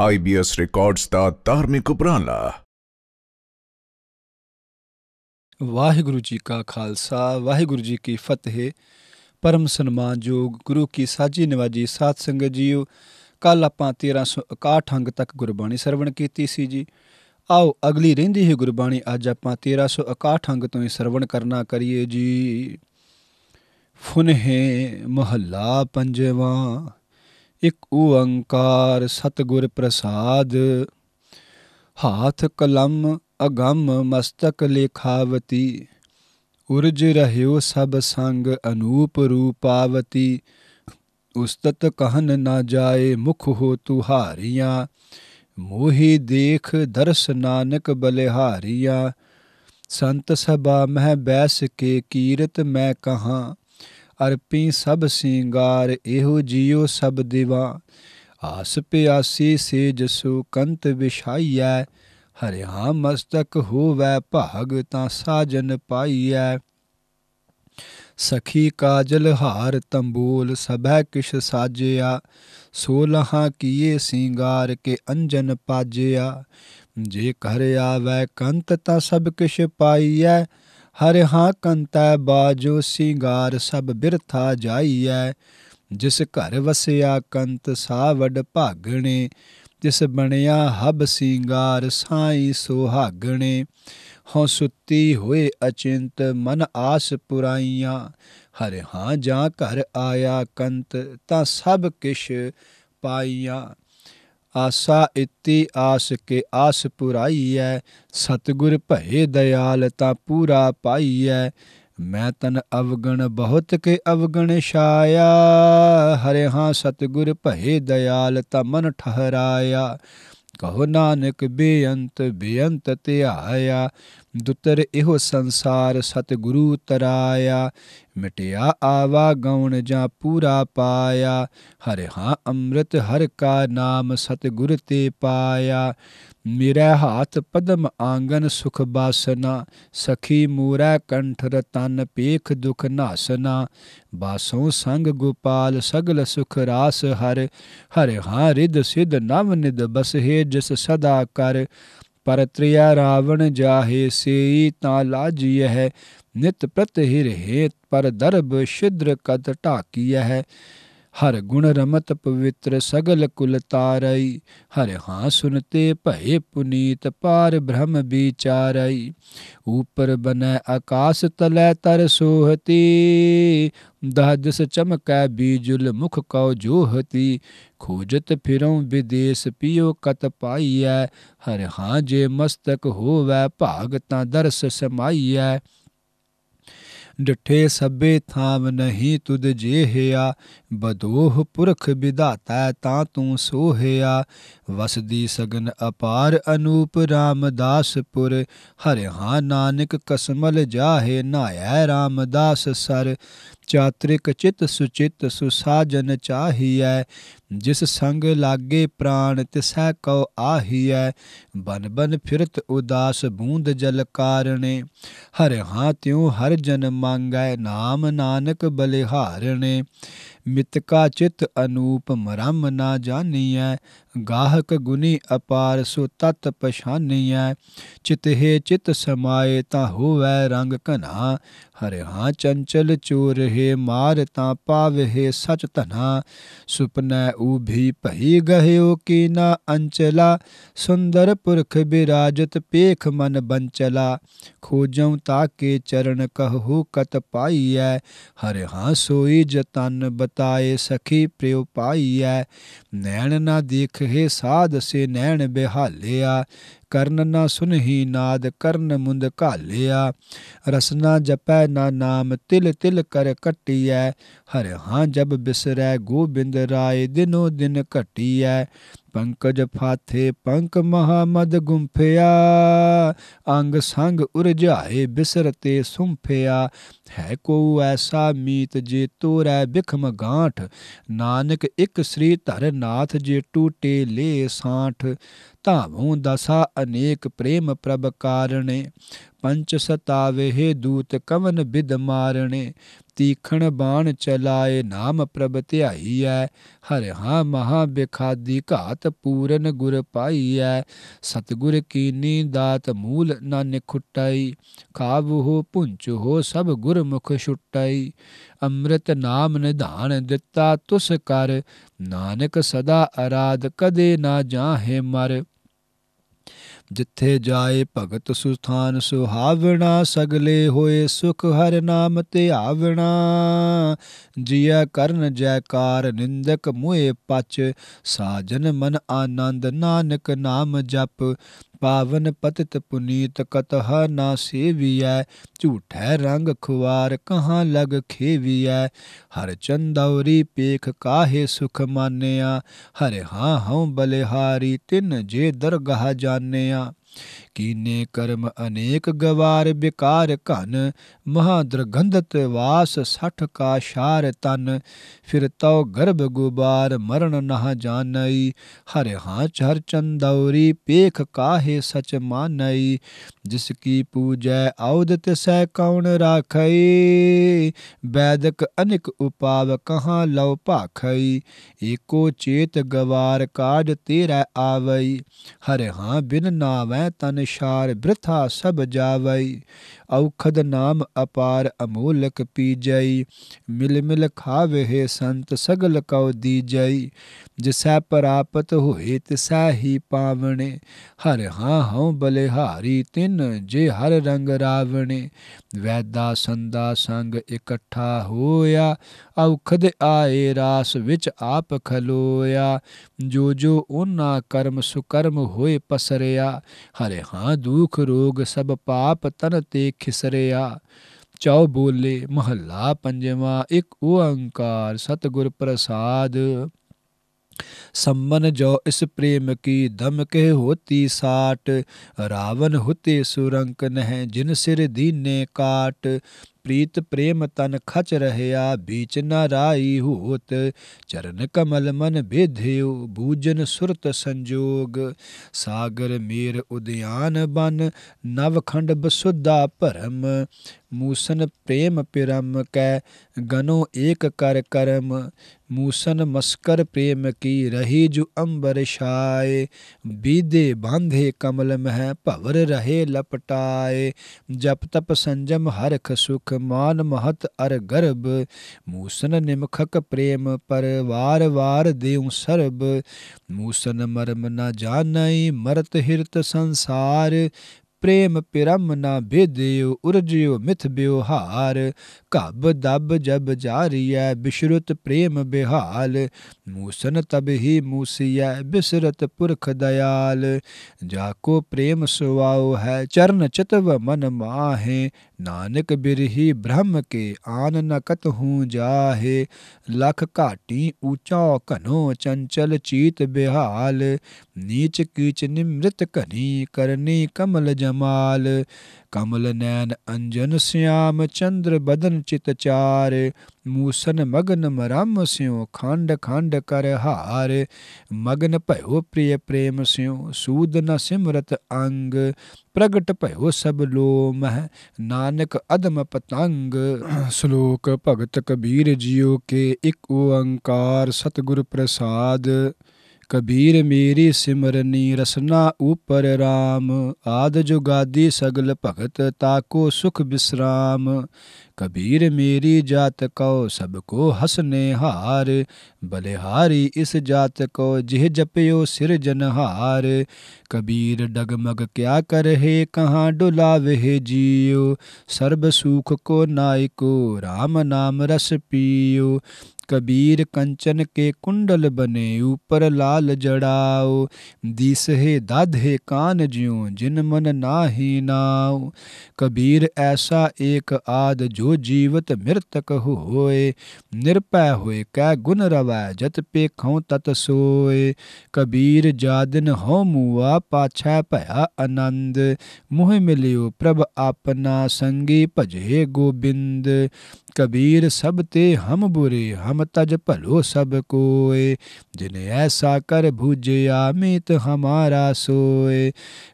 IBS records ਦਾ ਧਾਰਮਿਕ ਉਪਰਾਲਾ ਵਾਹਿਗੁਰੂ ਜੀ ਕਾ ਖਾਲਸਾ ਵਾਹਿਗੁਰੂ ਜੀ ਕੀ ਫਤਿਹ ਪਰਮ ਸਨਮਾਨਯੋਗ ਗੁਰੂ ਕੀ ਸਾਜੀ ਨਿਵਾਜੀ ਸਾਧ ਸੰਗਤ ਜੀਓ ਕੱਲ ਆਪਾਂ 1361 ਅੰਗ ਤੱਕ ਗੁਰਬਾਣੀ ਸਰਵਣ ਕੀਤੀ ਸੀ ਜੀ ਆਓ ਅਗਲੀ ਰਹਿੰਦੀ ਹੈ ਗੁਰਬਾਣੀ ਅੱਜ ਆਪਾਂ 1361 ਅੰਗ ਤੋਂ ਹੀ ਸਰਵਣ ਕਰਨਾ ਕਰੀਏ ਜੀ ਫੁਨਹਿ ਮਹੱਲਾ ਪੰਜਵਾਂ ਇਕ ਓੰਕਾਰ ਸਤਗੁਰ ਪ੍ਰਸਾਦ ਹਾਥ ਕਲਮ ਅਗੰਮ ਮਸਤਕ ਲੇਖਾਵਤੀ ਉਰਜ ਰਹਿਓ ਸਭ ਸੰਗ ਅਨੂਪ ਰੂਪਾਵਤੀ ਉਸਤਤ ਕਹਨ ਨਾ ਜਾਏ ਮੁਖ ਹੋ ਤੁਹਾਰੀਆਂ ਮੋਹੀ ਦੇਖ ਦਰਸ ਨਾਨਕ ਬਲਿਹਾਰੀਆਂ ਸੰਤ ਸਭਾ ਮਹਿ ਬੈਸ ਕੇ ਕੀਰਤ ਮੈਂ ਕਹਾ ਅਰਪੀ ਸਭ ਸਿੰਗਾਰ ਇਹੋ ਜੀਓ ਸਭ ਦੇਵਾ ਆਸ ਪਿਆਸੀ ਸੇ ਜਸੂ ਕੰਤ ਵਿਛਾਈਐ ਹਰਿਆ ਮਸਤਕ ਹੋਵੈ ਭਾਗ ਤਾਂ ਸਾਜਨ ਪਾਈਐ ਸਖੀ ਕਾਜਲ ਹਾਰ ਤੰਬੂਲ ਸਭੈ ਕਿਛ ਸਾਜਿਆ ਸੋ ਲਹਾ ਕੀਏ ਸਿੰਗਾਰ ਕੇ ਅੰਜਨ ਪਾਜਿਆ ਜੇ ਘਰ ਆਵੈ ਕੰਤ ਤਾਂ ਸਭ ਕਿਛ ਪਾਈਐ ਹਰਿ ਹਾਂ ਕੰਤੈ ਬਾਜੋ ਸਿੰਗਾਰ ਸਭ ਬਿਰਥਾ ਜਾਈਐ ਜਿਸ ਘਰ ਵਸਿਆ ਕੰਤ ਵਡ ਭਾਗਣੇ ਜਿਸ ਬਣਿਆ ਹਬ ਸਿੰਗਾਰ ਸਾਈ ਸੁਹਾਗਣੇ ਹਉ ਸੁੱਤੀ ਹੋਏ ਅਚਿੰਤ ਮਨ ਆਸ ਪੁਰਾਈਆਂ ਹਰਿ ਹਾਂ ਜਾਂ ਘਰ ਆਇਆ ਕੰਤ ਤਾਂ ਸਭ ਕਿਛ ਪਾਈਆਂ ਆਸਾ ਇਤੀ ਆਸ ਕੇ ਆਸ ਪੁਰਾਈਐ ਸਤਗੁਰ ਭਏ ਦਇਆਲ ਤਾ ਪੂਰਾ ਪਾਈਐ ਮੈਂ ਤਨ ਅਵਗਣ ਬਹੁਤ ਕੇ ਅਵਗਣ ਛਾਇਆ ਹਰੇ ਹਾਂ ਸਤਗੁਰ ਭਏ ਦਇਆਲ ਤਾ ਮਨ ਠਹਰਾਇਆ ਕਹੋ ਨਾਨਕ ਬੇਅੰਤ ਬੇਅੰਤ ਧਿਆਇਆ ਦੁਤਰ ਇਹੋ ਸੰਸਾਰ ਸਤਿਗੁਰੂ ਤਰਾਇਆ ਮਿਟਿਆ ਆਵਾ ਗਉਣ ਜਾਂ ਪੂਰਾ ਪਾਇਆ ਹਰਿ ਹਾਂ ਅੰਮ੍ਰਿਤ ਹਰ ਕਾ ਨਾਮ ਸਤਿਗੁਰ ਤੇ ਪਾਇਆ ਮੇਰਾ ਹਾਥ ਪਦਮ ਆਂਗਨ ਸੁਖ ਬਾਸਨਾ ਸਖੀ ਮੂਰਾ ਕੰਠ ਰਤਨ ਪੇਖ ਦੁਖ ਨਾਸਨਾ ਬਾਸੋਂ ਸੰਗ ਗੋਪਾਲ ਸਗਲ ਸੁਖ ਰਾਸ ਹਰ ਹਰਿ ਹਾਂ ਰਿਦ ਸਿਦ ਨਵ ਨਿਦ ਬਸਹਿ ਜਿਸ ਸਦਾ ਕਰ त्रिया रावण जाहे सेई लाजिय है नित हिर हेत पर दर्भ शिद्र कद टाकिय है ਹਰ ਗੁਣ ਰਮਤ ਪਵਿੱਤਰ ਸਗਲ ਕੁਲ ਤਾਰਈ ਹਰ ਹਾਂ ਸੁਨਤੇ ਭਏ ਪੁਨੀਤ ਪਾਰ ਬ੍ਰਹਮ ਵਿਚਾਰਈ ਉਪਰ ਬਨੈ ਆਕਾਸ ਤਲੈ ਤਰ ਸੋਹਤੀ ਦਹ ਚਮਕੈ ਬੀਜੁਲ ਮੁਖ ਕਉ ਜੋਹਤੀ ਖੋਜਤ ਫਿਰਉ ਵਿਦੇਸ ਪਿਓ ਕਤ ਪਾਈਐ ਹਰ ਹਾਂ ਜੇ ਮਸਤਕ ਹੋਵੈ ਭਾਗ ਤਾਂ ਦਰਸ ਸਮਾਈਐ ਡਠੇ ਸਭੇ ਥਾਮ ਨਹੀਂ ਤੁਧ ਜੇਹਿਆ ਬਦੋਹ ਪੁਰਖ ਵਿਧਾਤਾ ਤਾਂ ਤੂੰ ਸੋਹਿਆ ਵਸਦੀ ਸਗਨ ਅਪਾਰ ਅਨੂਪ ਰਾਮਦਾਸਪੁਰ ਹਰਿ ਹਾਂ ਨਾਨਕ ਕਸਮਲ ਜਾਹੇ ਨਾਇ ਰਾਮਦਾਸ ਸਰ ਚਾਤ੍ਰਿਕ ਚਿਤ ਸੁਚਿਤ ਸੁਸਾਜਨ ਚਾਹੀਐ ਜਿਸ ਸੰਗ ਲਾਗੇ ਪ੍ਰਾਨ ਤਿਸੈ ਕਉ ਆਹੀਐ ਬਨ ਬਨ ਫਿਰਤ ਉਦਾਸ ਬੂੰਦ ਜਲ ਕਾਰਣੇ ਹਰਿ ਹਾਂ ਤਿਉ ਹਰ ਜਨ ਮੰਗੈ ਨਾਮ ਨਾਨਕ ਬਲਿਹਾਰਣੇ मितका चित अनूप रम ना है गाहक गुनी अपार सो पछानी है चित हे चित समाए ता वै रंग घना हर हाँ चंचल चोर हे मार ता पाव हे सच तना सुपनै ऊभी भई की ना अंचला सुंदर पुरख विराजत पेख मन बंचला खोजौ ताके चरण कहो कत पाई हर हाँ सोई जतन बत ਤਾਏ ਸਖੀ ਪ੍ਰਿਉ ਪਾਈਐ ਨੈਣ ਨਾ ਦੇਖੇ ਸਾਧ ਸੇ ਨੈਣ ਬਿਹਾਲਿਆ ਕਰਨ ਨਾ ਸੁਨਹੀ ਨਾਦ ਕਰਨ ਮੁੰਦ ਘਾਲਿਆ ਰਸਨਾ ਜਪੈ ਨਾ ਨਾਮ ਤਿਲ ਤਿਲ ਕਰ ਕਟਿਐ ਹਰ ਹਾਂ ਜਬ ਬਿਸਰੈ ਗੋਬਿੰਦ ਰਾਏ ਦਿਨੋ ਦਿਨ ਘਟਿਐ ਪੰਕਜ ਫਾਥੇ ਪੰਕ ਮਹਾਮਦ ਗੁੰਫਿਆ ਅੰਗ ਸੰਗ ਉਰਜਾਏ ਬਿਸਰਤੇ ਸੁੰਫਿਆ ਹੈ ਕੋ ਐਸਾ ਮੀਤ ਜੇ ਤੋਰੈ ਬਿਖਮ ਗਾਂਠ ਨਾਨਕ ਇੱਕ ਸ੍ਰੀ ਧਰ ਨਾਥ ਜੇ ਟੂਟੇ ਲੇ ਸਾਠ ਧਾਵੋਂ ਦਸਾ ਅਨੇਕ ਪ੍ਰੇਮ ਪ੍ਰਭ ਕਾਰਣੇ ਪੰਚ ਸਤਾਵੇ ਦੂਤ ਕਵਨ ਬਿਦ ਮਾਰਣੇ ਤੀਖਣ ਬਾਣ ਚਲਾਏ ਨਾਮ ਪ੍ਰਭ ਧਿਆਈਐ ਹਰਿ ਹਾਂ ਮਹਾ ਬਿਖਾਦੀ ਘਾਤ ਪੂਰਨ ਗੁਰ ਪਾਈਐ ਸਤਗੁਰ ਕੀਨੀ ਦਾਤ ਮੂਲ ਨਾਨਕ ਕਾਬ ਹੋ ਪੁੰਚ ਹੋ ਸਭ ਗੁਰ ਮੁਖ ਛੁਟਾਈ ਅੰਮ੍ਰਿਤ ਨਾਮ ਨਿਧਾਨ ਦਿੱਤਾ ਤੁਸ ਕਰ ਨਾਨਕ ਸਦਾ ਅਰਾਧ ਕਦੇ ਨਾ ਜਾਹੇ ਮਰ ਜਿੱਥੇ ਜਾਏ ਭਗਤ ਸੁਸਥਾਨ ਸੁਹਾਵਣਾ ਸਗਲੇ ਹੋਏ ਸੁਖ ਹਰ ਨਾਮ ਤੇ ਆਵਣਾ ਜੀਆ ਕਰਨ ਜੈਕਾਰ ਨਿੰਦਕ ਮੁਏ ਪਚ ਸਾਜਨ ਮਨ ਆਨੰਦ ਨਾਨਕ ਨਾਮ ਜਪ ਪਾਵਨ ਪਤਿਤ ਪੁਨੀਤ ਕਤਹ ਨਾ ਸੇਵੀਐ ਝੂਠੈ ਰੰਗ ਖੁਵਾਰ ਕਹਾਂ ਲਗ ਖੇਵੀਐ ਹਰ ਚੰਦੌਰੀ ਪੇਖ ਕਾਹੇ ਸੁਖ ਮਾਨਿਆ ਹਰ ਹਾਂ ਹਉ ਬਲਿਹਾਰੀ ਤਿਨ ਜੇ ਦਰਗਾਹ ਜਾਣਿਆ ਕੀਨੇ ਕਰਮ ਅਨੇਕ ਗਵਾਰ ਬਿਕਾਰ ਘਨ ਮਹਾ ਦਰਗੰਧਤ ਵਾਸ ਸਠ ਕਾ ਸ਼ਾਰ ਤਨ ਫਿਰ ਤਉ ਗਰਭ ਗੁਬਾਰ ਮਰਨ ਨਹ ਜਾਣਈ ਹਰਿ ਹਾਚ ਹਰ ਚੰਦੌਰੀ ਪੇਖ ਕਾਹੇ ਸਚ ਮਾਨਈ ਜਿਸ ਕੀ ਪੂਜੈ ਔਦ ਤਿਸੈ ਕੌਣ ਰਾਖਈ ਬੈਦਕ ਅਨਿਕ ਉਪਾਵ ਕਹਾਂ ਲਉ ਭਾਖਈ ਏਕੋ ਚੇਤ ਗਵਾਰ ਕਾਜ ਤੇਰਾ ਆਵਈ ਹਰਿ ਹਾਂ ਬਿਨ ਨਾਵੈ ਮੈਂ ਤਨ ਸ਼ਾਰ ਬ੍ਰਿਥਾ ਸਭ ਜਾਵਈ ਔਖਦ ਨਾਮ ਅਪਾਰ ਅਮੋਲਕ ਪੀ ਜਾਈ ਮਿਲ ਮਿਲ ਖਾਵੇ ਹੈ ਸੰਤ ਸਗਲ ਕਉ ਦੀ ਜਾਈ ਜਿਸੈ ਪ੍ਰਾਪਤ ਹੋਏ ਤਿਸੈ ਹੀ ਪਾਵਣੇ ਹਰ ਹਾਂ ਹਉ ਬਲਿਹਾਰੀ ਤਿਨ ਜੇ ਹਰ ਰੰਗ ਰਾਵਣੇ ਵੈਦਾ ਸੰਦਾ ਸੰਗ ਇਕੱਠਾ ਹੋਇਆ ਔਖਦ ਆਏ ਰਾਸ ਵਿੱਚ ਆਪ ਖਲੋਇਆ ਜੋ ਜੋ ਉਹਨਾਂ ਕਰਮ ਸੁਕਰਮ ਹੋਏ ਪਸਰਿਆ हरे हाँ दुख रोग सब पाप तन ते खिसरिया चौ बोले महला पंजवा एक ओंकार सतगुर प्रसाद सम्मन जो इस प्रेम की दम के होती साट रावण होते सुरंक नह जिन सिर दीने काट प्रीत प्रेम तन खच रहया बीच न राई होत चरण कमल मन बेध्यो बूजन सुरत संजोग सागर मेर उद्यान बन नवखंड बसुद्धा परम मूसन प्रेम पिरम कै गनो एक कर करम मूसन मस्कर प्रेम की रही जु अंबर छाए बीदे बांधे कमल मह भवर रहे लपटाए जप तप संजम हरख सुख मान महत अर गर्भ मूसन निमखक प्रेम पर वार वार देऊ सर्ब मूसन मर्म न जानई मरत हिरत संसार प्रेम पिरम ना बेदेव उर्जयो मिथ ब्योहार कब दब जब जारिय विश्रुत प्रेम बेहाल मूसन तब ही मूसिय बिसरत पुरख दयाल जाको प्रेम सुवाओ है चरण चितव मन माहे नानक बिर ही ब्रह्म के आन नकत हूँ जाहे लख काटी ऊँचा कनो चंचल चीत बेहाल नीच कीच निमृत कनी करनी कमल जमाल ਕਮਲ ਨੈਣ ਅੰਜਨ ਸਿਆਮ ਚੰਦਰ ਬਦਨ ਚਿਤ ਚਾਰ ਮੂਸਨ ਮਗਨ ਮਰਮ ਸਿਉ ਖੰਡ ਖੰਡ ਕਰ ਹਾਰ ਮਗਨ ਭਇਓ ਪ੍ਰਿਯ ਪ੍ਰੇਮ ਸਿਉ ਸੂਦ ਨ ਸਿਮਰਤ ਅੰਗ ਪ੍ਰਗਟ ਭਇਓ ਸਭ ਲੋਮ ਨਾਨਕ ਅਦਮ ਪਤੰਗ ਸ਼ਲੋਕ ਭਗਤ ਕਬੀਰ ਜੀਓ ਕੇ ਇੱਕ ਓੰਕਾਰ ਸਤਿਗੁਰ ਪ੍ਰਸਾਦ कबीर मेरी सिमरनी रसना ऊपर राम आद जुगादि सगल भगत ताको सुख विश्राम कबीर मेरी जात को सबको हसने हार बलिहारी इस जात कौ जिह जपयो सिर जनहार कबीर डगमग क्या कर हे कहाँ डुलावहे जियो सर्ब सुख को नायको राम नाम रस पियो कबीर कंचन के कुंडल बने ऊपर लाल जड़ाओ दिसहे दाधे कान ज्यो जिन मन नाहि नाओ कबीर ऐसा एक आद जो जीवत मृतक होए निरपय होए कै गुण रवै जत पे खौ तत सोए कबीर जादिन हो मुआ पाछै भया आनंद मुह मिलियो प्रभ आपना संगी भजे गोबिंद कबीर सब ते हम बुरे हम राम तज भलो सब कोय जिन्हें ऐसा कर भुजे आमित हमारा सोय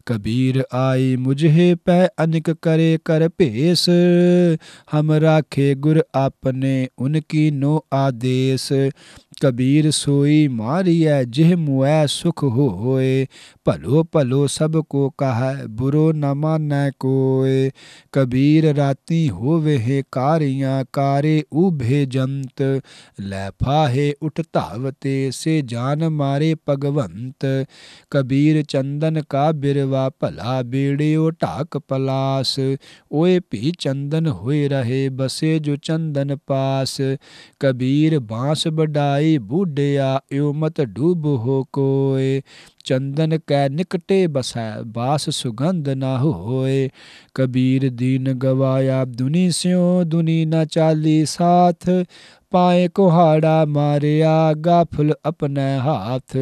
कबीर आई मुझे पै अनक करे कर भेस हम राखे गुर आपने उनकी नो आदेश कबीर सोई मारिय जिह मुए सुख हो होए भलो भलो सब को कह बुरो न मान कोय कबीर राती हो वेहे कारिया कारे उभे जंत लैफाहे उठ धावते से जान मारे भगवंत कबीर चंदन का बिरवा भला बेड़े ढाक पलास ओए भी चंदन हुए रहे बसे जो चंदन पास कबीर बांस बडाई बूढ़े यो मत डूब हो कोय चंदन कै निकटे बसै बास सुगंध ना होए कबीर दीन गवाया दुनी स्यों दुनी न चाली साथ पाए कुहाड़ा मारिया गाफुल अपने हाथ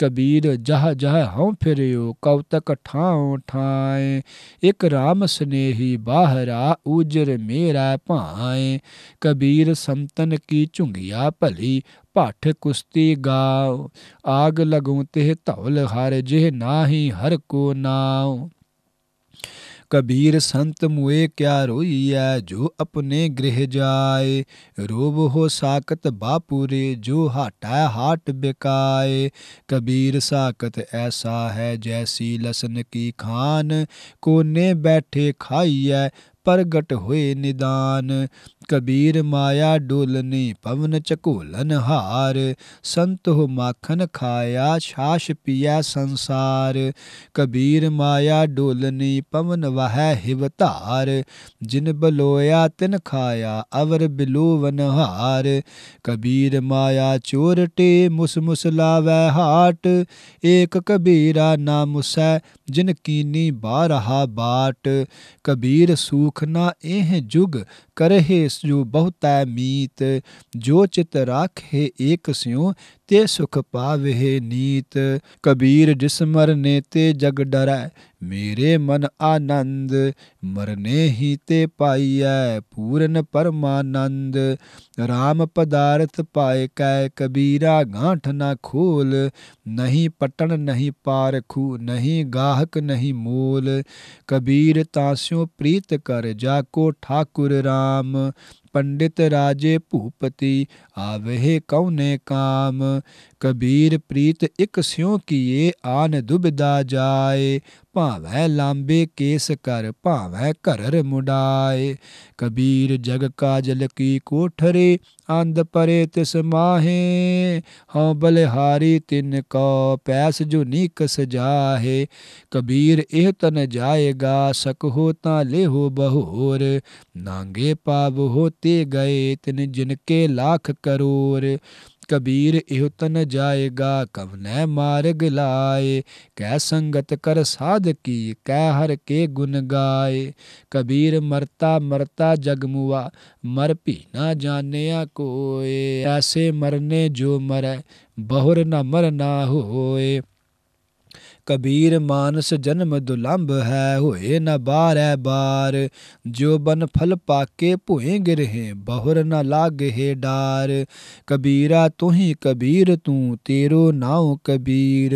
कबीर जह जह हों फिरयो कौतक ठाओ ठाए एक राम स्नेही बाहरा उजर मेरा पाए कबीर संतन की झुंगिया भली पाठ कुश्ती गाओ आग लगो तेह धौल हर जेह नाही हर को नाओ ਕਬੀਰ ਸੰਤ ਮੁਏ ਕਿਆ ਰੋਈਐ ਜੋ ਆਪਣੇ ਗ੍ਰਹਿ ਜਾਏ ਰੋਬ ਹੋ ਸਾਖਤ ਬਾਪੂਰੇ ਜੋ ਹਾਟਾ ਹਾਟ ਬਿਕਾਏ ਕਬੀਰ ਸਾਖਤ ਐਸਾ ਹੈ ਜੈਸੀ ਲਸਨ ਕੀ ਖਾਨ ਕੋਨੇ ਬੈਠੇ ਖਾਈਐ ਪ੍ਰਗਟ ਹੋਏ ਨਿਦਾਨ ਕਬੀਰ ਮਾਇਆ ਡੋਲਨੀ ਪਵਨ ਚਕੋਲਨ ਹਾਰ ਸੰਤ ਹੋ ਮਾਖਨ ਖਾਇਆ ਛਾਛ ਪੀਆ ਸੰਸਾਰ ਕਬੀਰ ਮਾਇਆ ਡੋਲਨੀ ਪਵਨ ਵਹੈ ਹਿਵ ਧਾਰ ਜਿਨ ਬਲੋਇਆ ਤਿਨ ਖਾਇਆ ਅਵਰ ਬਿਲੋਵਨ ਹਾਰ ਕਬੀਰ ਮਾਇਆ ਚੋਰ ਟੇ ਮੁਸ ਮੁਸ ਲਾਵੈ ਹਾਟ ਏਕ ਕਬੀਰਾ ਨਾਮੁਸੈ ਜਿਨ ਕੀਨੀ ਬਾਰਹਾ ਬਾਟ ਕਬੀਰ ਸੂਖ ਨਾ ਇਹ ਜੁਗ करहे सु बहुत मीत जो चित राख हे एक स्यों ते सुख पावे नीत कबीर जिस मरने ते जग डराय मेरे मन आनंद मरने ही ते है पूर्ण परमानंद राम पदार्थ पाए कै कबीरा गांठ ना खोल नहीं पटन नहीं पारखू नहीं गाहक नहीं मोल कबीर तास्यो प्रीत कर जाको ठाकुर राम पंडित राजे भूपति आवहे कौने काम कबीर प्रीत इक स्यों किए आन दुबदा जाए भावै लांबे केस कर भावै घरर मुडाए कबीर जग काजल की कोठरे अंध परे तिस माहे हौ बलिहारी तिन कौ पैस जो कस सजाहे कबीर एह तन जाएगा सक हो ता हो बहोर नांगे पाव होते गए तिन जिनके लाख ਕਰੋਰ ਕਬੀਰ ਇਹ ਤਨ ਜਾਏਗਾ ਕਵਨੈ ਮਾਰਗ ਲਾਏ ਕੈ ਸੰਗਤ ਕਰ ਸਾਧਕੀ ਕੀ ਕੈ ਹਰ ਕੇ ਗੁਣ ਗਾਏ ਕਬੀਰ ਮਰਤਾ ਮਰਤਾ ਜਗ ਮੁਆ ਮਰ ਭੀ ਨਾ ਜਾਣਿਆ ਕੋਏ ਐਸੇ ਮਰਨੇ ਜੋ ਮਰੈ ਬਹੁਰ ਨ ਮਰਨਾ ਹੋਏ ਕਬੀਰ ਮਾਨਸ ਜਨਮ ਦੁਲੰਭ ਹੈ ਹੋਏ ਨਾ ਬਾਰੈ ਬਾਰ ਜੋ ਬਨ ਫਲ ਪਾਕੇ ਭੋਏ ਗਿਰਹੇ ਬਹੁਰ ਨਾ ਲਾਗਹਿ ਡਾਰ ਕਬੀਰਾ ਤੁਹੀ ਕਬੀਰ ਤੂੰ ਤੇਰੋ ਨਾਉ ਕਬੀਰ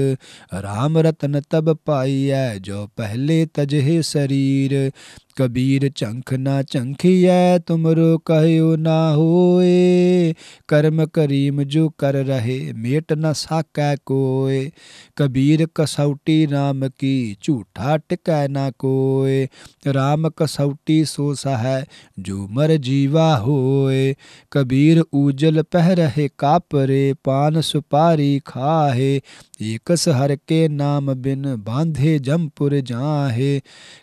RAM ਰਤਨ ਤਬ ਪਾਈਐ ਜੋ ਪਹਿਲੇ ਤਜਹਿ ਸਰੀਰ ਕਬੀਰ ਝੰਖ ਨਾ ਝੰਖੀਐ ਤੁਮਰੋ ਕਹਿਓ ਨਾ ਹੋਏ ਕਰਮ ਕਰੀਮ ਜੋ ਕਰ ਰਹੇ ਮੇਟ ਨਾ ਸਾਕੈ ਕੋਏ ਕਬੀਰ ਕਸੌਟੀ RAM ਕੀ ਝੂਠਾ ਟਿਕੈ ਨਾ ਕੋਏ RAM ਕਸੌਟੀ ਸੋ ਸਹੈ ਜੋ ਮਰ ਜੀਵਾ ਹੋਏ ਕਬੀਰ ਊਜਲ ਪਹਿ ਰਹੇ ਕਾਪਰੇ ਪਾਨ ਸੁਪਾਰੀ ਖਾਹੇ एकस हर के नाम बिन बांधे जमपुर जाहे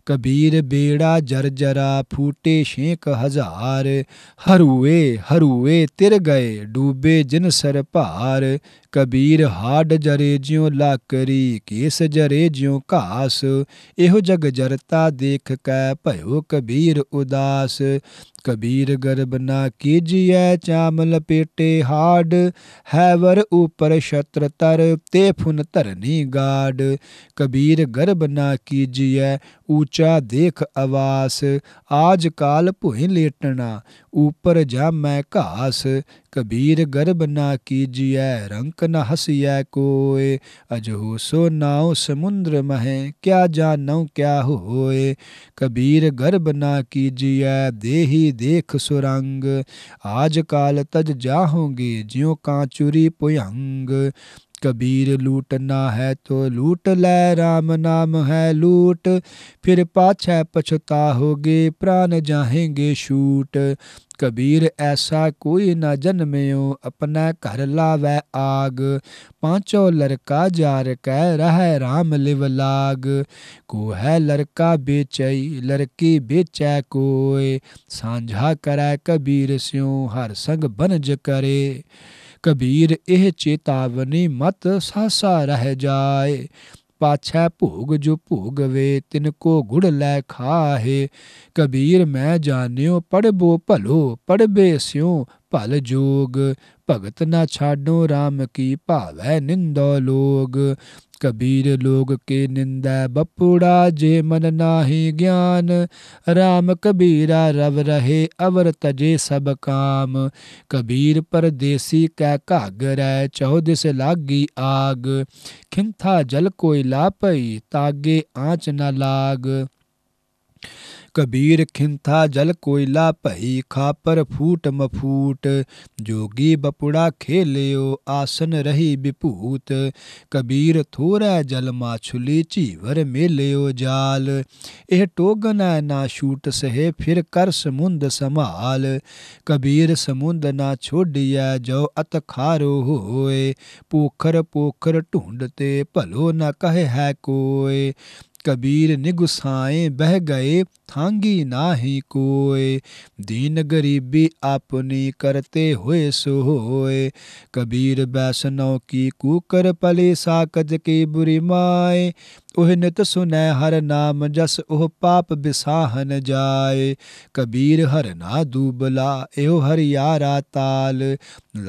कबीर बेड़ा जर्जरा फूटे शेक हजार हरुए हरुए तिर गए डूबे जिन सर पार कबीर हाड जरे ज्यो लाकरी केस जरे ज्यो घास एह जग जरता देख कै भयो कबीर उदास कबीर गर्भ ना कीजिए चामल पेटे हाड हैवर ऊपर शत्र तर ते फुन तरनी गाड कबीर गर्भ ना कीजिए ऊंचा देख आवास आज काल भुई लेटना ऊपर जा मैं घास कबीर गर्भ ना कीजिए रंक न हसिए कोय अजहो सो नाओ समुद्र महे क्या जानो क्या होए कबीर गर्भ ना कीजिए देही देख सुरंग आज काल तज ज्यों का चुरी पुयंग कबीर लूटना है तो लूट लै राम नाम है लूट फिर पाछे गे प्राण जाहेंगे शूट कबीर ऐसा कोई न जन्मयो अपना घर लावे आग पांचों लड़का जार कै रह राम लिव लाग को है लड़का बेचई लड़की बेचै कोय साझा करै कबीर स्यों हर संग बनज करे ਕਬੀਰ ਇਹ ਚੇਤਾਵਨੀ ਮਤ ਸਾਸਾ ਰਹਿ ਜਾਏ ਪਾਛੈ ਭੋਗ ਜੋ ਭੋਗ ਵੇ ਤਿਨ ਕੋ ਗੁੜ ਲੈ ਖਾਹੇ ਕਬੀਰ ਮੈਂ ਜਾਣਿਓ ਪੜਬੋ ਭਲੋ ਪੜਬੇ ਸਿਓ ਭਲ ਜੋਗ ਭਗਤ ਨਾ ਛਾਡੋ RAM ਕੀ ਭਾਵੈ ਨਿੰਦੋ ਲੋਗ कबीर लोग के निंदा बपुड़ा जे मन नाही ज्ञान राम कबीरा रव रहे अवर तजे सब काम कबीर पर देसी कै घागर चौदिस लागी आग खिंथा जल कोई लापई तागे आँच न लाग ਕਬੀਰ ਖਿੰਥਾ ਜਲ ਕੋਇਲਾ ਭਈ ਖਾਪਰ ਫੂਟ ਮਫੂਟ ਜੋਗੀ ਬਪੁੜਾ ਖੇਲਿਓ ਆਸਨ ਰਹੀ ਵਿਭੂਤ ਕਬੀਰ ਥੋਰਾ ਜਲ ਮਾਛੁਲੀ ਝੀਵਰ ਮੇਲਿਓ ਜਾਲ ਇਹ ਟੋਗਨਾ ਨਾ ਛੂਟ ਸਹਿ ਫਿਰ ਕਰ ਸਮੁੰਦ ਸੰਭਾਲ ਕਬੀਰ ਸਮੁੰਦ ਨਾ ਛੋੜਿਐ ਜੋ ਅਤ ਖਾਰੋ ਹੋਏ ਪੋਖਰ ਪੋਖਰ ਢੂੰਡ ਤੇ ਭਲੋ ਨ ਕਹੇ ਹੈ ਕੋਏ कबीर निगुसाए बह गए थांगी नाही कोय दीन गरीबी अपनी करते हुए सोहोय कबीर वैष्णव की कुकर पले साकज के बुरी माए ओह नित सुनय हर नाम जस ओह पाप बिसाहन जाए कबीर हर ना दूबला एहो हर यारा ताल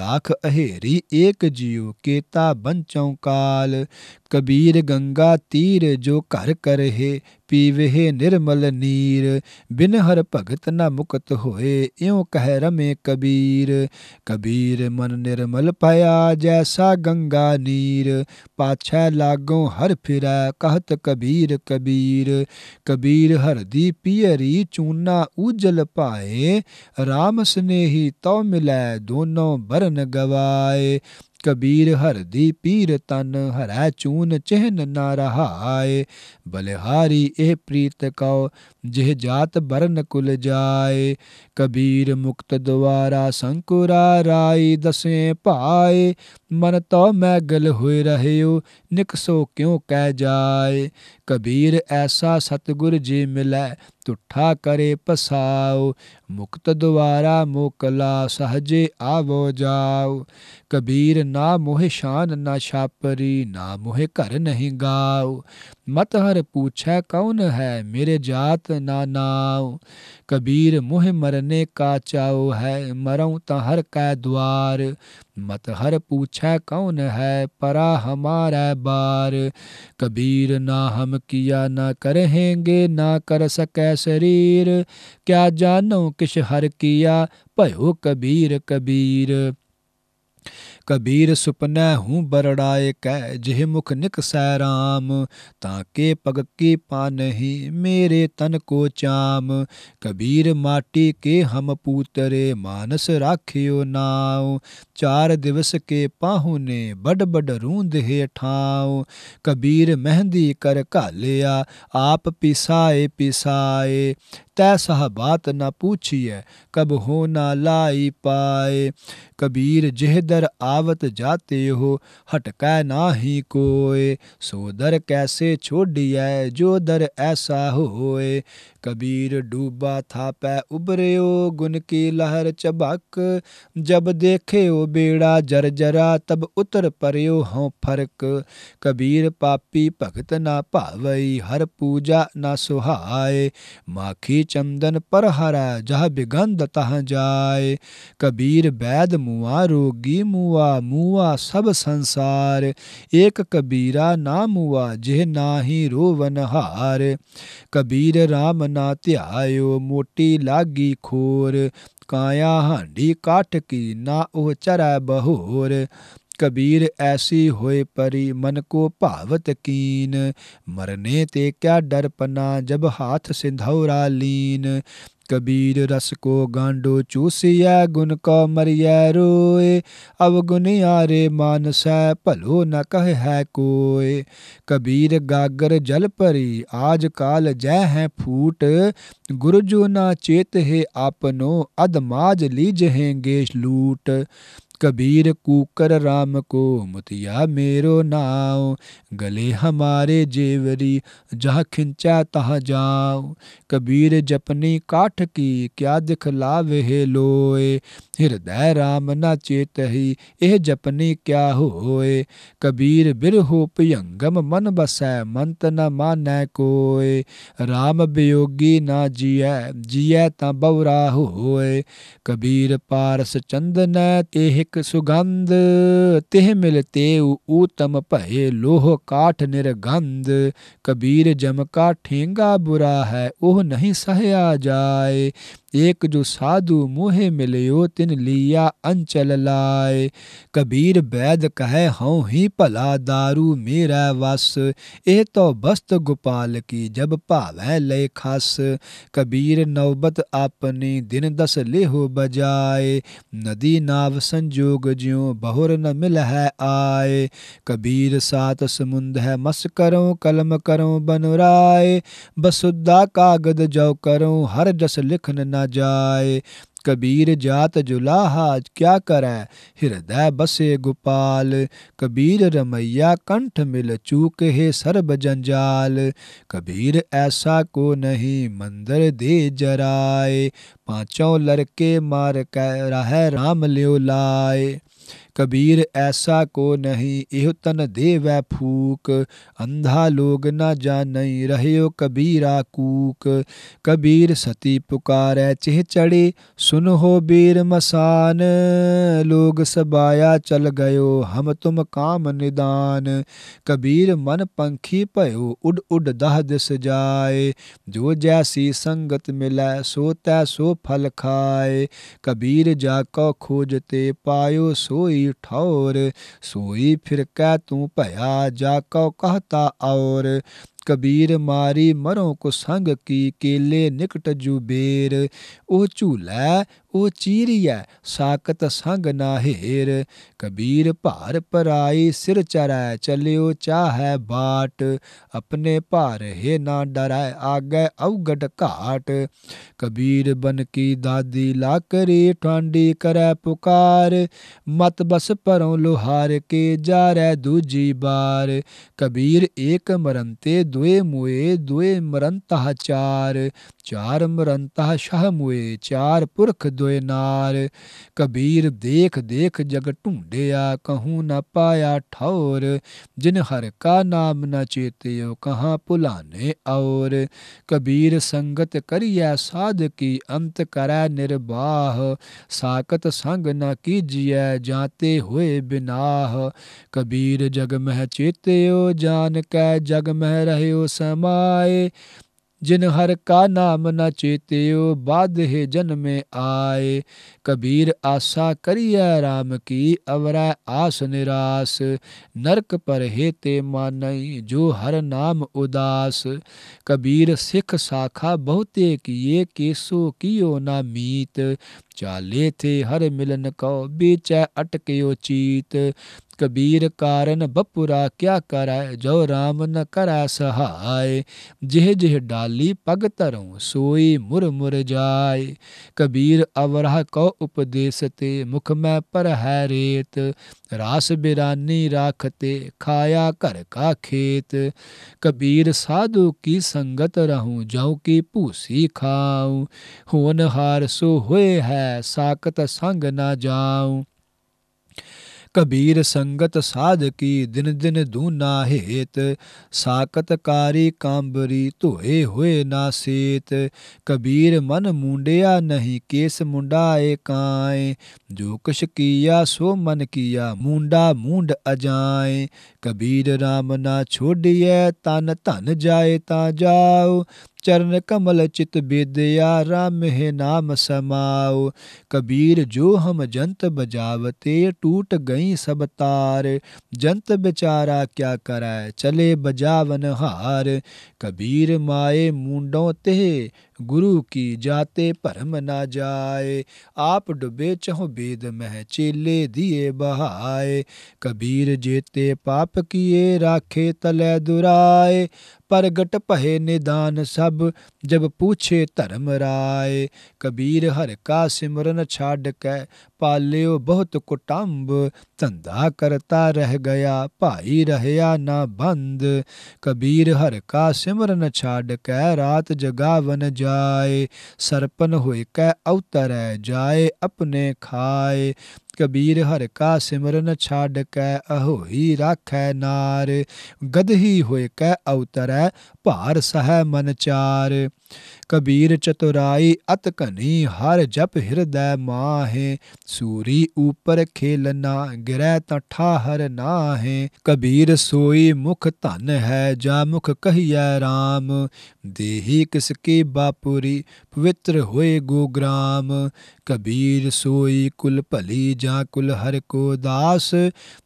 लाख अहेरी एक जियो केता बन चौकाल कबीर गंगा तीर जो कर कर पी निर्मल नीर बिन हर भगत न मुकत होए इं कह रमे कबीर कबीर मन निर्मल पया जैसा गंगा नीर पाछ लागो हर फिरा कहत कबीर कबीर कबीर हर हरदी पियरी चूना उजल पाए राम स्नेही तो मिलै दोनों बरन गवाए ਕਬੀਰ ਹਰਦੀ ਪੀਰ ਤਨ ਹਰੈ ਚੂਨ ਚਿਹਨ ਨਾ ਰਹਾਏ ਬਲਿਹਾਰੀ ਇਹ ਪ੍ਰੀਤ ਕਉ ਜਿਹ ਜਾਤ ਬਰਨ ਕੁਲ ਜਾਏ ਕਬੀਰ ਮੁਕਤ ਦਵਾਰਾ ਸੰਕੁਰਾ ਰਾਈ ਦਸੇ ਭਾਏ ਮਨ ਤੋ ਮੈਂ ਗਲ ਹੋਇ ਰਹਿਓ ਨਿਕਸੋ ਕਿਉ ਕਹਿ ਜਾਏ ਕਬੀਰ ਐਸਾ ਸਤਗੁਰ ਜੀ ਮਿਲੈ ਤੁਠਾ ਕਰੇ ਪਸਾਉ ਮੁਕਤ ਦੁਆਰਾ ਮੋਕਲਾ ਸਹਜੇ ਆਵੋ ਜਾਉ ਕਬੀਰ ਨਾ ਮੋਹਿ ਸ਼ਾਨ ਨਾ ਛਾਪਰੀ ਨਾ ਮੋਹਿ ਘਰ ਨਹੀਂ ਗਾਉ ਮਤ ਹਰ ਪੂਛੈ ਕੌਣ ਹੈ ਮੇਰੇ ਜਾਤ ਨਾ ਨਾਉ कबीर मुह मरने का चाओ है त हर कै द्वार मत हर पूछे कौन है परा हमारा बार कबीर ना हम किया ना करहेंगे ना कर सके शरीर क्या जानो किस हर किया भयो कबीर कबीर कबीर सुपन हूँ बरड़ाए कै जिह मुख निक सैराम ताके पग की नहीं मेरे तन को चाम कबीर माटी के हम पूतरे मानस राखियो नाव चार दिवस के पाहु ने बड बड रूंद हे ठाव कबीर मेहंदी कर घालिया आप पिसाए पिसाए तैसा बात न पूछिए कब हो ना लाई पाए कबीर जेह दर आवत जाते हो हटकै ना ही कोय सो दर कैसे छोड़िए जो दर ऐसा होए कबीर डूबा था पै उबरे ओ गुन की लहर चबक जब देखे ओ बेड़ा जर जरा तब उतर पर्यो हों फरक कबीर पापी भगत ना पावई हर पूजा ना सुहाए माखी चंदन पर हरा जह बिगंध तह जाए कबीर बैद मुआ रोगी मुआ मुआ सब संसार एक कबीरा ना मुआ जिह नाही रोवन हार कबीर राम ਨਾ ਧਿਆਇਓ ਮੋਟੀ ਲਾਗੀ ਖੋਰ ਕਾਇਆ ਹਾਂਡੀ ਕਾਟ ਕੀ ਨਾ ਉਹ ਚਰੈ ਬਹੋਰ ਕਬੀਰ ਐਸੀ ਹੋਏ ਪਰੀ ਮਨ ਕੋ ਭਾਵਤ ਕੀਨ ਮਰਨੇ ਤੇ ਕਿਆ ਡਰਪਨਾ ਜਬ ਹਾਥ ਸਿੰਧੌਰਾ ਲੀਨ कबीर रस को गांडो चूसिया गुन को मरिया रोए अवगुन आरे मानस है भलो न कह है कोय कबीर गागर जल परी आज काल जय है फूट गुरुजो ना चेत है आपनो अदमाज लीज हैंगे लूट कबीर कूकर राम को मुतिया मेरो नाव गले हमारे जेवरी जहाँ खिंचा तहाँ जाओ कबीर जपनी काठ की क्या दिखलाव हे लोए हृदय राम न चेतही एह जपनी क्या होए कबीर बिर हो पियंगम मन बसै मंत न मान कोय राम बियोगी ना जिय जिये त बौरा होए कबीर पारस चंदन एह एक सुगंध तेह मिलते ऊतम भय लोह काठ निर्गंध कबीर जम का ठेंगा बुरा है ओह नहीं सहया जाए एक जो साधु मुहे मिलयो तिन लिया अंचल लाए कबीर बैद कहे हौ ही भला दारू मेरा वस ए तो बस्त गोपाल की जब भावै ले खस कबीर नौबत अपनी दिन दस लेहो बजाए नदी नाव संजोग ज्यो बहुर न मिल है आए कबीर सात समुंद है मस करो कलम करो बनुराए बसुद्धा कागद जो करो हर जस लिखन न ना जाए कबीर जात जुलाहा क्या करें हृदय बसे गोपाल कबीर रमैया कंठ मिल चूक है सर्ब जंजाल कबीर ऐसा को नहीं मंदिर दे जराए पांचों लड़के मार कह रहे राम लियो लाए कबीर ऐसा को नहीं इह तन दे वै फूक अंधा लोग न जानई रहो कबीरा कूक कबीर सती पुकार चिह चढ़े सुन हो बीर मसान लोग सबाया चल गयो हम तुम काम निदान कबीर मन पंखी भयो उड उड दह दिस जाए जो जैसी संगत मिलै सो तै सो फल खाए कबीर जाको खोजते पायो सोई ਕੀ ਠੌਰ ਸੋਈ ਫਿਰ ਕਹਿ ਤੂੰ ਭਇਆ ਜਾ ਕਉ ਕਹਤਾ ਔਰ ਕਬੀਰ ਮਾਰੀ ਮਰੋ ਕੋ ਸੰਗ ਕੀ ਕੇਲੇ ਨਿਕਟ ਜੁਬੇਰ ਉਹ ਝੂਲੈ ओ चीरिया साकत संग नाहेर कबीर भार पराई सिर चरै चलो चाहै बाट अपने भार हे ना डर आगै अवगट घाट कबीर बनकी दादी लाकरी ठांडी करै पुकार मत बस परों लोहार के जारै दूजी बार कबीर एक मरंते दुए मुए दुए मरंत चार चार मरंता शह मुए चार पुरख दुए नार कबीर देख देख जग ढूंढया कहूँ न पाया ठौर जिन हर का नाम न चेत्यो कहाँ पुलाने और कबीर संगत करिया साध की अंत करै निर्वाह साकत संग न कीजिए जाते हुए बिनाह कबीर जग मह चेत्यो जान कै जग मह रहो समाए जिन हर का नाम न चेत्यो बाद है जन में आए कबीर आशा करिया राम की अवरा आस निराश नरक पर हे ते मानई जो हर नाम उदास कबीर सिख शाखा बहुते किए केसो कियो ना मीत ਚਾਲੇ ਤੇ ਹਰ ਮਿਲਨ ਕੋ ਬੀਚੈ ਅਟਕਿਓ ਚੀਤ ਕਬੀਰ ਕਾਰਨ ਬਪੁਰਾ ਕਿਆ ਕਰੈ ਜੋ ਰਾਮ ਨ ਕਰੈ ਸਹਾਈ ਜਿਹ ਜਿਹ ਡਾਲੀ ਪਗ ਧਰਉ ਸੋਈ ਮੁਰ ਮੁਰ ਜਾਇ ਕਬੀਰ ਅਵਰਹ ਕਉ ਉਪਦੇਸਤੇ ਮੁਖ ਮੈਂ ਪਰ ਹੈ ਰੇਤ ਰਾਸ ਬਿਰਾਨੀ ਰਾਖਤੇ ਖਾਇਆ ਘਰ ਕਾ ਖੇਤ ਕਬੀਰ ਸਾਧੂ ਕੀ ਸੰਗਤ ਰਹੂੰ ਜਾਉ ਕੀ ਭੂਸੀ ਖਾਉ ਹੋਨ ਹਾਰ ਸੋ ਹੋਏ ਹੈ ਸਾਖਤ ਸੰਗ ਨਾ ਜਾਉ कबीर संगत साध की दिन दिन दूना हेत साकतकारी कांबरी धोए तो हुए ना सेत कबीर मन मुंडिया नहीं केस मुंडाए काए जो कुछ किया सो मन किया मुंडा मुंड अजाए कबीर राम ना छोड़िए तन धन जाए ता जाओ चरण कमल चित बेदया राम है नाम समाओ कबीर जो हम जंत बजावते टूट गई सब तार जंत बेचारा क्या कराए चले बजावन हार कबीर माए मुंडो ते गुरु की जाते परम ना जाए आप डुबे चहो बेद मह चेले दिए बहाए कबीर जेते पाप किए राखे तले दुराए प्रगट पहे निदान सब जब पूछे धर्म राय कबीर हर का सिमरन छाड़ कै पाल्यो बहुत कुटंब ਧੰਦਾ ਕਰਤਾ ਰਹਿ ਗਿਆ ਭਾਈ ਰਹਿਆ ਨਾ ਬੰਦ ਕਬੀਰ ਹਰ ਕਾ ਸਿਮਰਨ ਛਾੜ ਕੈ ਰਾਤ ਜਗਾਵਨ ਜਾਏ ਸਰਪਨ ਹੋਇ ਕੈ ਅਵਤਰੈ ਜਾਏ ਆਪਣੇ ਖਾਏ ਕਬੀਰ ਹਰ ਕਾ ਸਿਮਰਨ ਛਾੜ ਕੈ ਅਹੋਈ ਰਾਖੈ ਨਾਰ ਗਦਹੀ ਹੋਇ ਕੈ ਅਵਤਰੈ ਭਾਰ ਸਹਿ ਮਨ ਚਾਰ ਕਬੀਰ ਚਤੁਰਾਈ ਅਤ ਘਨੀ ਹਰ ਜਪ ਹਿਰਦੈ ਮਾਹੇ ਸੂਰੀ ਉਪਰ ਖੇਲਨਾ ਗਿਰੈ ਤਠਾ ਹਰ ਨਾਹੇ ਕਬੀਰ ਸੋਈ ਮੁਖ ਧਨ ਹੈ ਜਾ ਮੁਖ ਕਹੀਐ RAM ਦੇਹੀ ਕਿਸ ਕੀ ਬਾਪੂਰੀ ਪਵਿੱਤਰ ਹੋਏ ਗੋਗ੍ਰਾਮ ਕਬੀਰ ਸੋਈ ਕੁਲ ਭਲੀ ਜਾ ਕੁਲ ਹਰ ਕੋ ਦਾਸ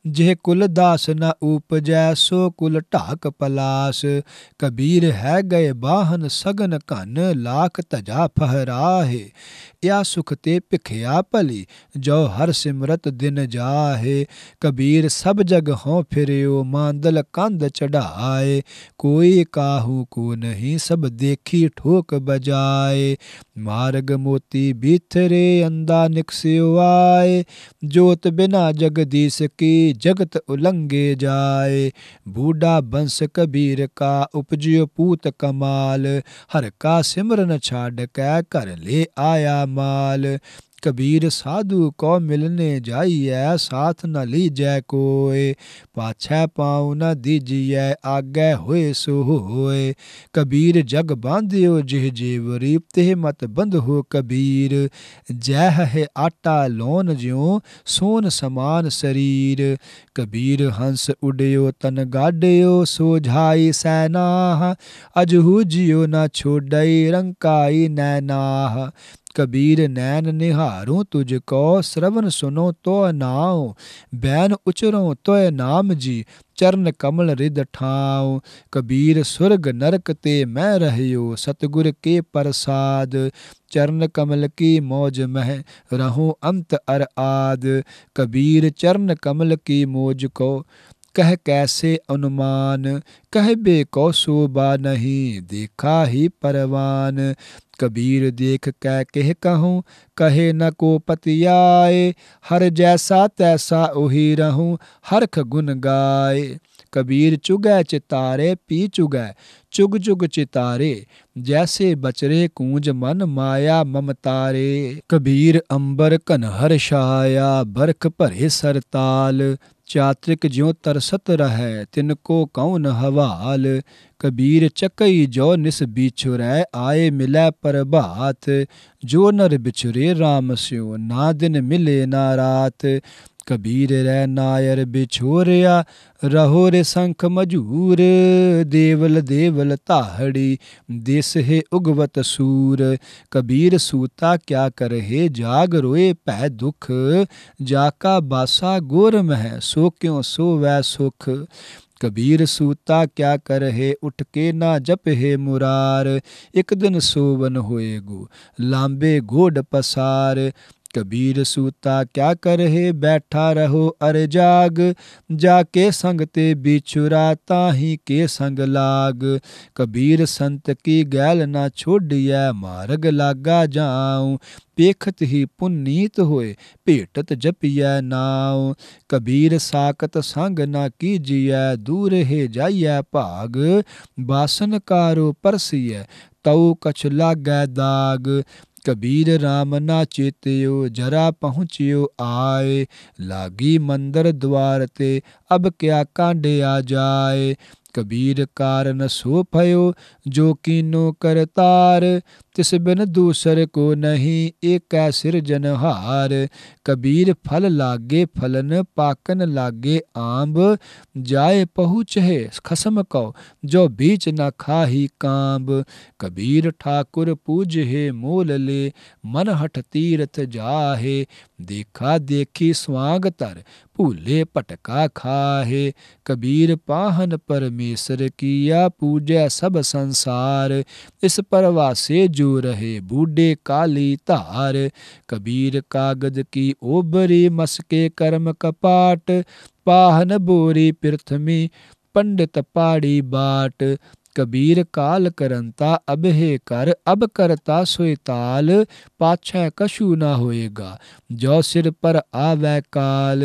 ਜਿਹ ਕੁਲ ਦਾਸ ਨ ਉਪਜੈ ਸੋ ਕੁਲ ਢਾਕ ਪਲਾਸ ਕਬੀਰ ਹੈ ਗਏ ਬਾਹਨ ਸਗਨ ਘਨ लाख तजा फहराहे या सुख ते भिखया भली जो हर सिमरत दिन जाहे कबीर सब जग हों फिरयो मांदल कंध चढ़ाए कोई काहू को नहीं सब देखी ठोक बजाए मार्ग मोती बीथरे अंदा निकसो आए जोत बिना जगदीश की जगत उलंगे जाए बूढ़ा बंस कबीर का उपजियो पूत कमाल हर का ਸਿਮਰਨ ਛਾੜ ਕੇ ਘਰ ਲੈ ਆਇਆ ਮਾਲ ਕਬੀਰ ਸਾਧੂ ਕੋ ਮਿਲਨੇ ਜਾਈਐ ਸਾਥ ਨ ਲੀਜੈ ਕੋਏ ਪਾਛੈ ਪਾਉ ਨ ਦੀਜੀਐ ਆਗੇ ਹੋਏ ਸੋ ਹੋਏ ਕਬੀਰ ਜਗ ਬਾਂਧਿਓ ਜਿਹ ਜੀਵਰੀ ਤੇ ਮਤ ਬੰਧ ਹੋ ਕਬੀਰ ਜਹ ਹੈ ਆਟਾ ਲੋਨ ਜਿਉ ਸੋਨ ਸਮਾਨ ਸਰੀਰ ਕਬੀਰ ਹੰਸ ਉਡਿਓ ਤਨ ਗਾਡਿਓ ਸੋ ਝਾਈ ਸੈਨਾ ਅਜਹੂ ਜਿਉ ਨ ਛੋਡੈ ਰੰਕਾਈ ਨੈਨਾ ਕਬੀਰ ਨੈਣ ਨਿਹਾਰੂ ਤੁਜ ਕੋ ਸਰਵਨ ਸੁਨੋ ਤੋ ਨਾਉ ਬੈਨ ਉਚਰੋ ਤੋਇ ਨਾਮ ਜੀ ਚਰਨ ਕਮਲ ਰਿਦ ਠਾਉ ਕਬੀਰ ਸੁਰਗ ਨਰਕ ਤੇ ਮੈਂ ਰਹਿਓ ਸਤਗੁਰ ਕੇ ਪ੍ਰਸਾਦ ਚਰਨ ਕਮਲ ਕੀ ਮੋਜ ਮਹਿ ਰਹੋ ਅੰਤ ਅਰ ਆਦ ਕਬੀਰ ਚਰਨ ਕਮਲ ਕੀ ਮੋਜ ਕੋ कह कैसे अनुमान कह बेको शोभा नहीं देखा ही परवान कबीर देख कह कह कहूँ कहे न को पतियाए हर जैसा तैसा उही रहूँ हरख गुन गाए कबीर चुगै चितारे पी चुगै चुग चुग चितारे जैसे बचरे कूंज मन माया ममतारे कबीर अंबर कनहर शाया बरख भरे सरताल चात्रिक ज्यो तरसत रह तिनको कौन हवाल कबीर चकई जो निस बिछुरै आए मिलै पर बात जो नर बिछुरे राम स्यो ना दिन मिले ना रात ਕਬੀਰ ਰਹਿ ਨਾਇਰ ਵਿਛੋਰਿਆ ਰਹੋ ਰੇ ਸੰਖ ਮਜੂਰ ਦੇਵਲ ਦੇਵਲ ਧਾੜੀ ਦਿਸ ਹੈ ਉਗਵਤ ਸੂਰ ਕਬੀਰ ਸੂਤਾ ਕਿਆ ਕਰਹਿ ਜਾਗ ਰੋਏ ਭੈ ਦੁਖ ਜਾ ਕਾ ਬਾਸਾ ਗੁਰ ਮਹਿ ਸੋ ਕਿਉ ਸੋ ਵੈ ਸੁਖ ਕਬੀਰ ਸੂਤਾ ਕਿਆ ਕਰਹਿ ਉਠ ਕੇ ਨਾ ਜਪਹਿ ਮੁਰਾਰ ਇੱਕ ਦਿਨ ਸੋਵਨ ਹੋਏਗੂ ਲਾਂਬੇ ਗੋਡ ਪਸਾਰ ਕਬੀਰ ਸੂਤਾ ਕਿਆ ਕਰਹਿ ਬੈਠਾ ਰਹੋ ਅਰ ਜਾਗ ਜਾ ਕੇ ਸੰਗ ਤੇ ਵਿਛੁਰਾ ਤਾਹੀ ਕੇ ਸੰਗ ਲਾਗ ਕਬੀਰ ਸੰਤ ਕੀ ਗੈਲ ਨਾ ਛੋੜੀਐ ਮਾਰਗ ਲਾਗਾ ਜਾਉ ਪੇਖਤ ਹੀ ਪੁਨੀਤ ਹੋਏ ਭੇਟਤ ਜਪੀਐ ਨਾਉ ਕਬੀਰ ਸਾਖਤ ਸੰਗ ਨਾ ਕੀਜੀਐ ਦੂਰ ਹੈ ਜਾਈਐ ਭਾਗ ਬਾਸਨ ਕਾਰੋ ਪਰਸੀਐ ਤਉ ਕਛ ਲਾਗੈ ਦਾਗ ਕਬੀਰ RAM ਨਾ ਚੇਤਿਓ ਜਰਾ ਪਹੁੰਚਿਓ ਆਏ ਲਾਗੀ ਮੰਦਰ ਦਵਾਰ ਤੇ ਅਬ ਕਿਆ ਕਾਂਡਿਆ ਜਾਏ ਕਬੀਰ ਕਾਰਨ ਸੋ ਭਇਓ ਜੋ ਕੀਨੋ ਕਰਤਾਰ तिस बिन दूसर को नहीं एक सिर जनहार कबीर फल लागे फलन पाकन लागे आंब जाए पहुँच है खसम कौ जो बीच न खाही काम्ब कबीर ठाकुर पूज हे मोल ले मन हठ तीर्थ जाहे देखा देखी स्वांग तर भूले पटका खाहे कबीर पाहन परमेश्वर किया पूजे सब संसार इस परवासे से जो जीव रहे बूढ़े काली तार कबीर कागज की ओबरी मस्के कर्म कपाट पाहन बोरी पृथ्वी पंडित पाड़ी बाट ਕਬੀਰ ਕਾਲ ਕਰੰਤਾ ਅਬਹਿ ਕਰ ਅਬ ਕਰਤਾ ਸੋਇ ਤਾਲ ਪਾਛੈ ਕਛੂ ਨਾ ਹੋਏਗਾ ਜੋ ਸਿਰ ਪਰ ਆਵੈ ਕਾਲ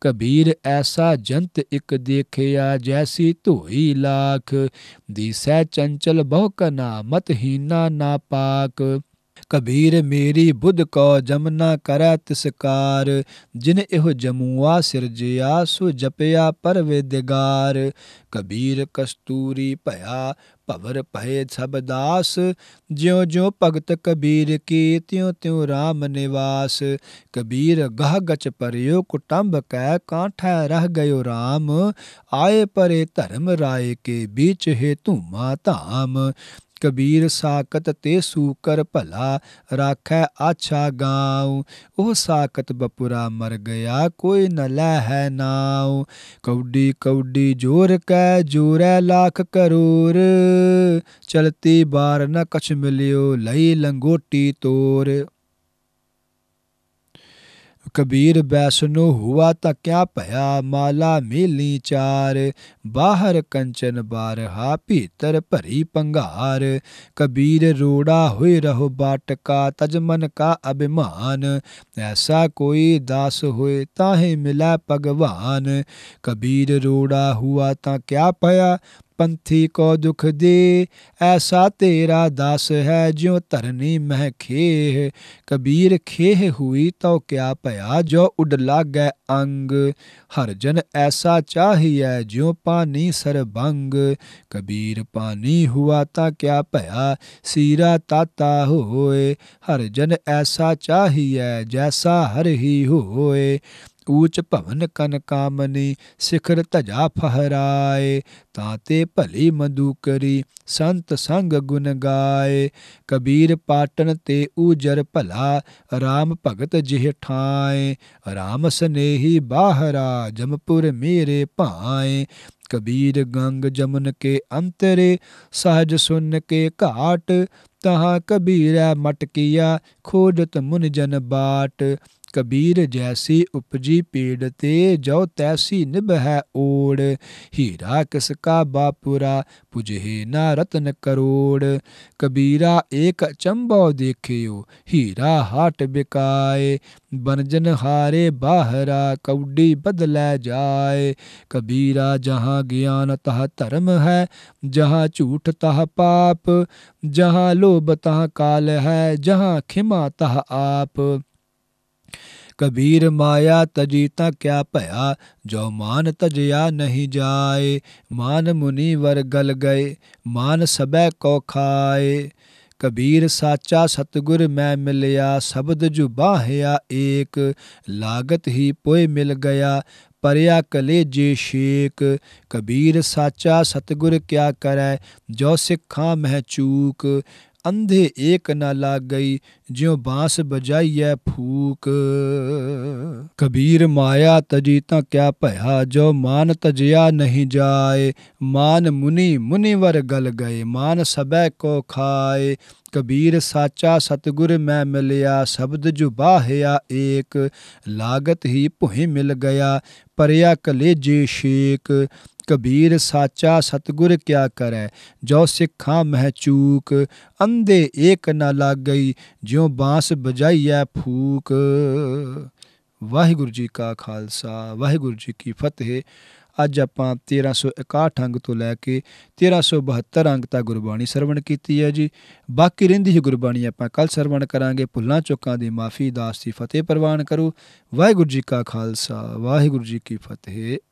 ਕਬੀਰ ਐਸਾ ਜੰਤ ਇਕ ਦੇਖਿਆ ਜੈਸੀ ਧੋਈ ਲਾਖ ਦੀਸੈ ਚੰਚਲ ਬਹੁ ਕਨਾ ਮਤ ਹੀਨਾ ਨਾ ਪਾਕ ਕਬੀਰ ਮੇਰੀ ਬੁੱਧ ਕੋ ਜਮਨਾ ਕਰੈ ਤਿਸਕਾਰ ਜਿਨ ਇਹੋ ਜਮੂਆ ਸਿਰਜਿਆ ਸੋ ਜਪਿਆ ਪਰਵੇਦਗਾਰ ਕਬੀਰ ਕਸਤੂਰੀ ਭਇਆ ਭਵਰ ਭਏ ਸਬਦਾਸ ਜਿਉ ਜਿਉ ਭਗਤ ਕਬੀਰ ਕੀ ਤਿਉ ਤਿਉ RAM ਨਿਵਾਸ ਕਬੀਰ ਗਹ ਗਚ ਪਰਿਓ ਕੁਟੰਬ ਕੈ ਕਾਂਠੈ ਰਹਿ ਗਇਓ ਰਾਮ ਆਏ ਪਰੇ ਧਰਮ ਰਾਏ ਕੇ ਵਿੱਚ ਹੈ ਧੂਮਾ ਧਾਮ ਕਬੀਰ ਸਾਖਤ ਤੇ ਸੂਕਰ ਭਲਾ ਰਾਖੈ ਆਛਾ ਗਾਉ ਉਹ ਸਾਖਤ ਬਪੁਰਾ ਮਰ ਗਿਆ ਕੋਈ ਨ ਲੈ ਹੈ ਨਾਉ ਕੌਡੀ ਕੌਡੀ ਜੋਰ ਕੈ ਜੋਰੈ ਲੱਖ ਕਰੋਰ ਚਲਤੀ ਬਾਰ ਨ ਕਛ ਮਿਲਿਓ ਲਈ ਲੰਗੋਟੀ ਤੋਰ ਕਬੀਰ ਬੈਸਨੋ ਹੁਆ ਤਾਂ ਕਿਆ ਭਇਆ ਮਾਲਾ ਮੇਲੀ ਚਾਰ बाहर कंचन बारहा पीतर परी पंगार कबीर रोड़ा हुए रहो बाट का तजमन का अभिमान ऐसा कोई दास हुए ताहे मिला भगवान कबीर रोड़ा हुआ ता क्या पया पंथी को दुख दे ऐसा तेरा दास है ज्यो तरनी मह खेह कबीर खेह हुई तो क्या पया जो उडला गय अंग हर जन ऐसा चाहिए ज्यो पा पानी सरबंग कबीर पानी हुआ ता क्या भया सीरा ताता होए हर जन ऐसा चाहिए जैसा हर ही होए ऊच भवन कन कामनी शिखर तजा फहराए ताते भली मधुकरी संत संग गुन गाए कबीर पाटन ते ऊजर भला राम भगत जिह ठाए राम स्नेही बाहरा जमपुर मेरे भाए कबीर गंग जमुन के अंतरे सहज सुन के घाट तहाँ कबीरा मटकिया खोजत मुन जन बाट कबीर जैसी उपजी पीड़ते जो तैसी निब है ओढ़ हीरा किसका बापुरा पुजहे ना रत्न करोड़ कबीरा एक चंबो देखियो हीरा हाट बिकाए बनजन हारे बाहरा कौडी बदलै जाए कबीरा जहाँ ज्ञान तह धर्म है जहाँ झूठ तह पाप जहाँ लोभ तह काल है जहाँ खिमा तह आप कबीर माया तजीता क्या भया जो मान तजया नहीं जाए मान मुनि वर गल गए मान सबै को खाए कबीर साचा सतगुर मैं मिलया शब्द जुबाहया एक लागत ही पोय मिल गया परया जे शेक कबीर साचा सतगुर क्या करे जो सिखा मह चूक ਅੰਧੇ ਏਕ ਨਾ ਲਾਗ ਗਈ ਜਿਉ ਬਾਸ ਬਜਾਈਐ ਫੂਕ ਕਬੀਰ ਮਾਇਆ ਤਜੀ ਤਾਂ ਕਿਆ ਭਇਆ ਜੋ ਮਾਨ ਤਜਿਆ ਨਹੀਂ ਜਾਏ ਮਾਨ ਮੁਨੀ ਮੁਨੀਵਰ ਗਲ ਗਏ ਮਾਨ ਸਬੈ ਕੋ ਖਾਏ ਕਬੀਰ ਸਾਚਾ ਸਤਗੁਰ ਮੈਂ ਮਿਲਿਆ ਸ਼ਬਦ ਜੁਬਾਹਿਆ ਏਕ ਲਾਗਤ ਹੀ ਭੁਹੀ ਮਿਲ ਗਿਆ ਪਰਿਆ ਕਲੇਜੇ ਸ਼ੇਕ ਕਬੀਰ ਸਾਚਾ ਸਤਗੁਰ ਕਿਆ ਕਰੈ ਜੋ ਸਿੱਖਾਂ ਮਹਿਚੂਕ ਅੰਦੇ ਏਕ ਨਾ ਲਾਗਈ ਜਿਉ ਬਾਸ ਬਜਾਈਐ ਫੂਕ ਵਾਹਿਗੁਰੂ ਜੀ ਕਾ ਖਾਲਸਾ ਵਾਹਿਗੁਰੂ ਜੀ ਕੀ ਫਤਿਹ ਅੱਜ ਆਪਾਂ 1361 ਅੰਗ ਤੋਂ ਲੈ ਕੇ 1372 ਅੰਗ ਤੱਕ ਗੁਰਬਾਣੀ ਸਰਵਣ ਕੀਤੀ ਹੈ ਜੀ ਬਾਕੀ ਰਹਿੰਦੀ ਹੈ ਗੁਰਬਾਣੀ ਆਪਾਂ ਕੱਲ ਸਰਵਣ ਕਰਾਂਗੇ ਭੁੱਲਾਂ ਚੁੱਕਾਂ ਦੀ ਮਾਫੀ ਦਾਸ ਦੀ ਫਤਿਹ ਪ੍ਰਵਾਨ ਕਰੋ ਵਾਹਿਗੁਰੂ ਜੀ ਕਾ ਖਾਲਸਾ ਵਾਹਿਗੁਰੂ ਜੀ ਕੀ ਫਤਿਹ